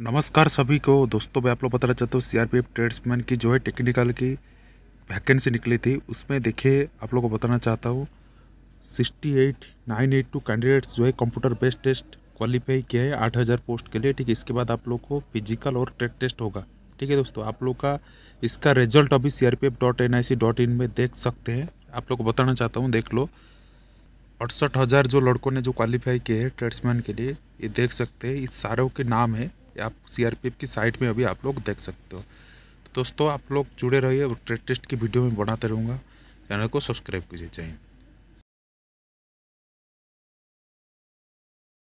नमस्कार सभी को दोस्तों मैं आप लोग बताना चाहता हूँ सीआरपीएफ ट्रेड्समैन की जो है टेक्निकल की वैकेंसी निकली थी उसमें देखिए आप लोगों को बताना चाहता हूँ sixty eight nine eight two candidates जो है कंप्यूटर बेस्ड टेस्ट क्वालिफाई किए हैं आठ हज़ार पोस्ट के लिए ठीक है इसके बाद आप लोग को फिजिकल और ट्रेड टेस्ट होगा ठीक है दोस्तों आप लोग का इसका रिजल्ट अभी C R P F dot N I C dot in में देख सकते हैं आप लोग को बताना चाहता हूँ देख लो अड़सठ हज़ार जो लड़कों ने जो क्वालिफाई किए हैं ट्रेड्समैन के लिए ये देख सकते हैं इस सारों के नाम है आप सी की साइट में अभी आप लोग देख सकते हो तो दोस्तों आप लोग जुड़े रहिए और ट्रेड टेस्ट की वीडियो में बनाते रहूँगा चैनल को सब्सक्राइब कीजिए चाहिए